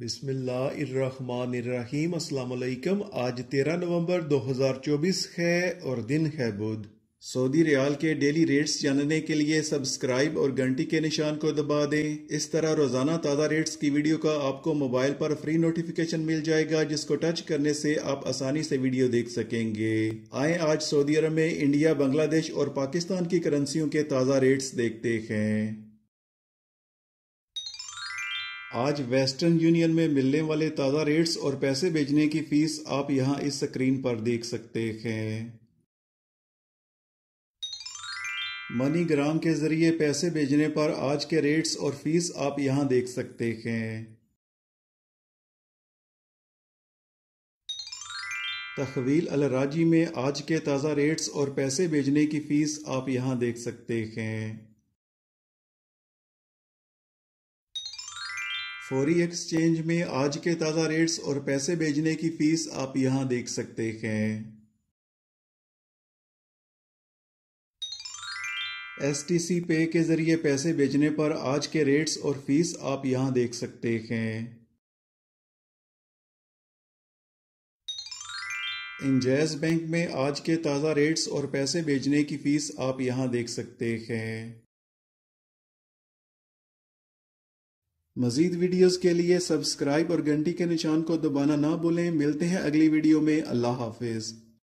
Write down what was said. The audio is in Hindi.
बिस्मिल्लाहिर्रहमानिर्रहीम अस्सलाम वालेकुम आज 13 नवंबर 2024 है और दिन है बुध सऊदी रियाल के डेली रेट्स जानने के लिए सब्सक्राइब और घंटी के निशान को दबा दें इस तरह रोजाना ताज़ा रेट्स की वीडियो का आपको मोबाइल पर फ्री नोटिफिकेशन मिल जाएगा जिसको टच करने से आप आसानी से वीडियो देख सकेंगे आए आज सऊदी अरब में इंडिया बांग्लादेश और पाकिस्तान की करेंसियों के ताज़ा रेट्स देखते हैं आज वेस्टर्न यूनियन में मिलने वाले ताज़ा रेट्स और पैसे भेजने की फीस आप यहां इस स्क्रीन पर देख सकते हैं मनीग्राम के जरिए पैसे भेजने पर आज के रेट्स और फीस आप यहां देख सकते हैं तखवील अलराजी में आज के ताज़ा रेट्स और पैसे भेजने की फीस आप यहां देख सकते हैं फौरी एक्सचेंज में आज के ताज़ा रेट्स और पैसे भेजने की फीस आप यहां देख सकते हैं एस टी सी पे के ज़रिए पैसे भेजने पर आज के रेट्स और फीस आप यहां देख सकते हैं इंजैस बैंक में आज के ताज़ा रेट्स और पैसे भेजने की फ़ीस आप यहां देख सकते हैं मजीद वीडियोस के लिए सब्सक्राइब और घंटी के निशान को दबाना ना भूलें मिलते हैं अगली वीडियो में अल्लाह हाफिज़